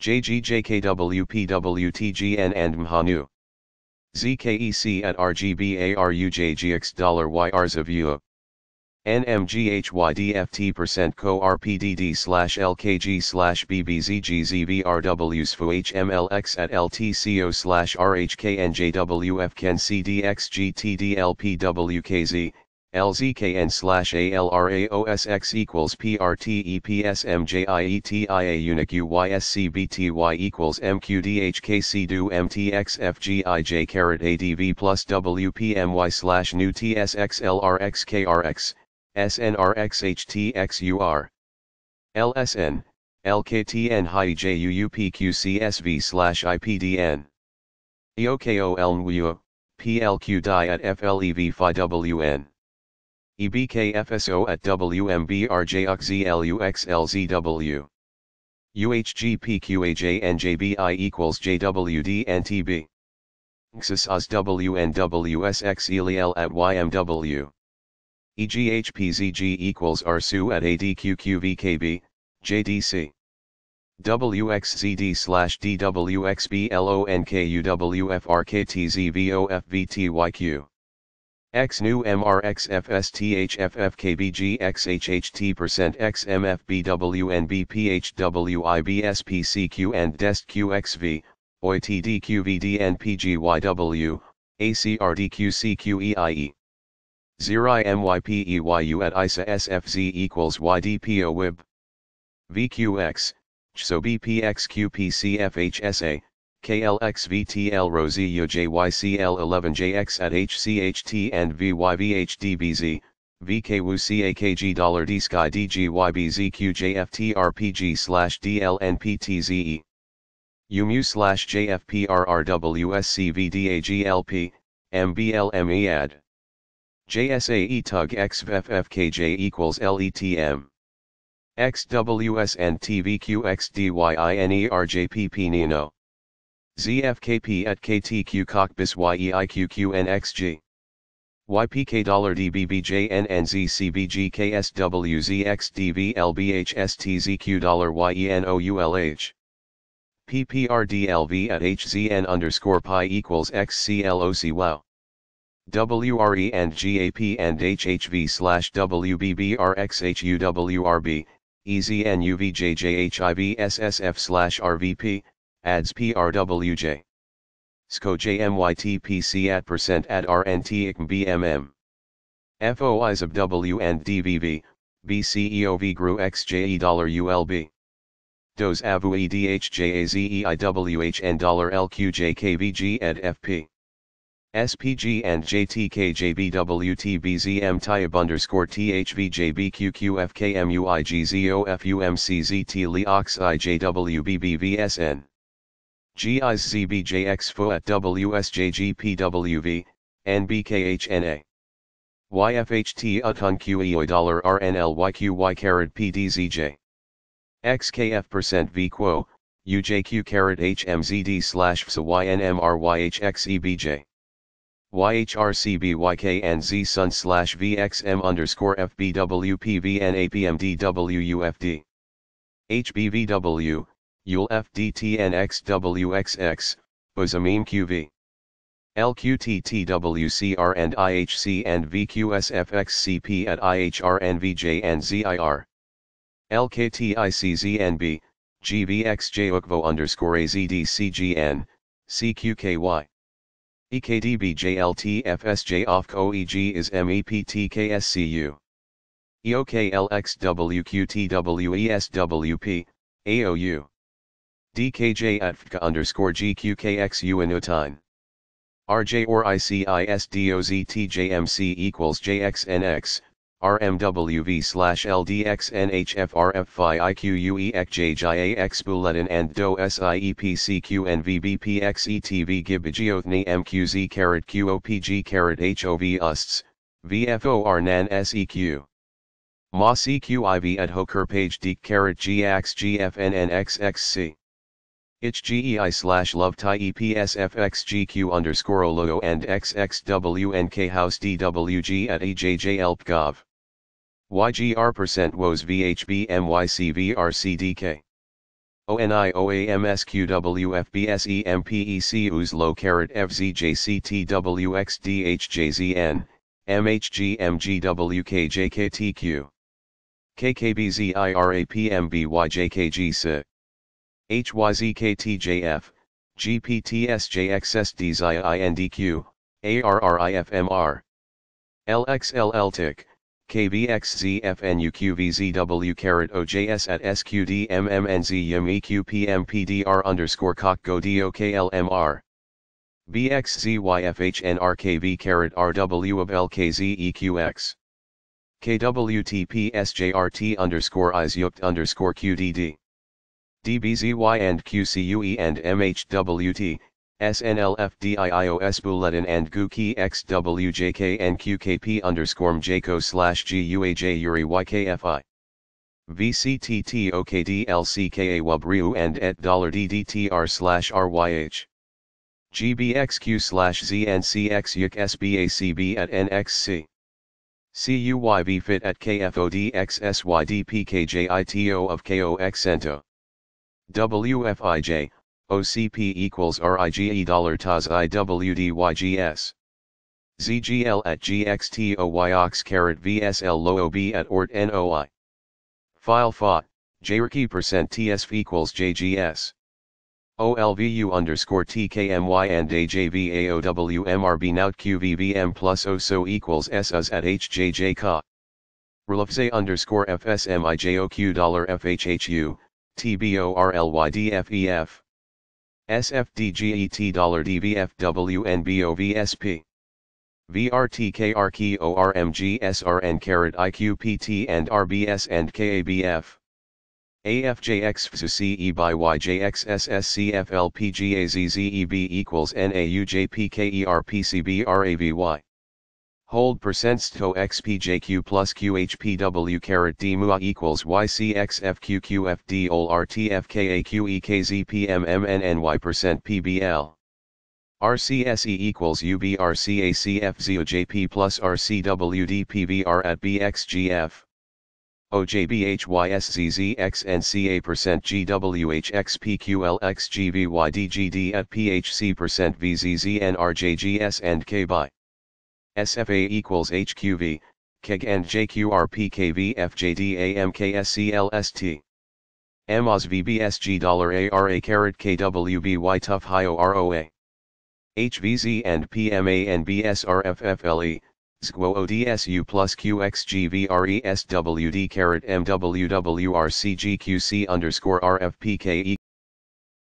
JGJKWPWTGN and Mhanu. ZKEC at RGBARUJGX$YRs of U. NMGHYDFT% co RPDD slash LKG slash BBZGZVRW SFU HMLX at LTCO slash RHKNJWF LZKN slash ALRAOSX equals PRTEPSMJIETIA unic UYSCBTY equals MQDHKCDU MTXFGIJ carat ADV plus WPMY slash TSXLRXKRX, SNRXHTXUR, LSN, LKTN JUUPQCSV slash IPDN. EOKOL PLQ FLEV WN. EBKFSO at WMBRJUXELUXLZW. UHGPQAJNJBI equals JWDNTB. XIS at YMW. EGHPZG equals RSU at ADQQVKB, JDC. WXZD slash DWXBLONKUWFRKTZVOFVTYQ. X new Xhht percent XMFBWNBPHWIBSPCQ and DESTQXV, OITDQVDNPGYW, ACRDQCQEIE. Ziri MYPEYU at ISA SFZ equals YDPO WIB. VQX, CHSO BPXQPCFHSA, KLXVTL Rosie JYCL11JX at HCHT and VYVHDBZ, VKWCAKG Dollar D Sky DGYBZQJFTRPG slash DLNPTZE. UMU slash JFPRRWSCVDAGLP, MBLMEAD. JSAE Tug equals LETM. XWSN Nino. ZFKP at KTQ Cockbis YEIQQNXG. YPK dollar DBBJNNZCBGKSWZXDVLBHSTZQ dollar YENOULH. PPRDLV at HZN underscore pi equals XCLOC wow. WRE and GAP and HHV slash WBBRXHUWRB, EZNUVJJHIVSSF slash RVP, adds PRWJ. SCO JMYTPC at percent at RNT BMM. FOIs of W and DVV, BCEOV grew XJE dollar ULB. DOS AVU EDHJAZEIWH and dollar LQJKVG at FP. SPG and JTKJBWTBZM Tyab underscore THVJBQQFKMUIGZOFUMCZT LEOX IJWBBVSN. GICBJXFO at WSJGPWV, NBKHNA. YFHT UTUN QEOI dollar RNLYQY carat PDZJ. XKF percent VQO, UJQ carat HMZD slash YHRCBYKNZ Sun slash VXM underscore FBWPVNAPMDWUFD. HBVW, Yul FDTNXWXX, Uzamine QV. LQTTWCR and IHC and VQSFXCP at IHR and VJ and ZIR. LKTICZNB, GVXJUKVO underscore AZDCGN, CQKY. EKDBJLTFSJ OFC is MEPTKSCU. EOKLXWQTWESWP, AOU. DKJ at FTK underscore GQKXU in Utine. RJ or ICISDOZTJMC equals JXNX, RMWV slash LDXNHFRFVIQUEXJJAX Bulletin and DO SIEPCQNVBPXETV Gibagiothni MQZ carat QOPG carrot HOV USTS, VFOR NAN SEQ. MA CQIV at Hoker page dk carrot GX GFNNXXC. HGEI slash love tie EPSFXGQ underscore OLO and XXWNK house DWG at EJJLPGov. YGR percent woes VHB MYCVRCDK. ONIOAMSQWFBSEMPECUs low carat FZJCTWXDHJZN, MHGMGWKJKTQ. KKBZIRAPMBYJKGC. HYZKTJF, GPTSJXSDZIINDQ, ARRIFMR, LXLLTIC, KBXZFNUQVZW carrot OJS at SQDMMNZYMEQPMPDR underscore Cock DOKLMR. D O K L M R B X Z Y F H N R K V Carat RW of LKZEQX. KWTPSJRT underscore ISYUKT underscore QDD. DBZY and QCUE and MHWT, SNLFDIIOS Bulletin and GUKI XWJK and QKP underscore JCO slash GUAJ YKFI. VCTTOKDLCKA WABRU and at $DDTR slash RYH. GBXQ slash ZNCX SBACB at NXC. CUYV fit at KFODXSYDPKJITO of KOXento. WFIJ, OCP equals RIGE dollar TAS IWDYGS. ZGL at GXTOYOX carat VSL LOOB at ORT NOI. File FA, JRKE percent TSF equals JGS. OLVU underscore TKMY and AJVAOWMRB nout QVVM plus OSO equals SUS at hjjcot Rulafze underscore FSMIJOQ dollar FHHU, TBORLYDFEF, SFDGET dollar DBFWNBOVSP, VRTKRKORMGSRN carrot IQPT and RBS and KABF, AFJXFZCE by YJXSSCFLPGAZZEB equals NAUJPKERPCBRAVY. Hold percent sto xpjq plus qhpw caret d mu equals ycxfqqfd ol percent pbl. RCSE equals UBRCACFZOJP plus RCWDPVR at BXGF. OJBHYSZZXNCA percent GWHXPQLXGVYDGD at PHC percent VZZNRJGS and KBY. SFA equals HQV, KEG and JQRPKVFJDAMKSCLST. MOS VBSG $ARA carat KWBY tough HVZ and PMA and BSRFFLE, SGWODSU plus QXGVRESWD carat MWWRCGQC underscore RFPKE.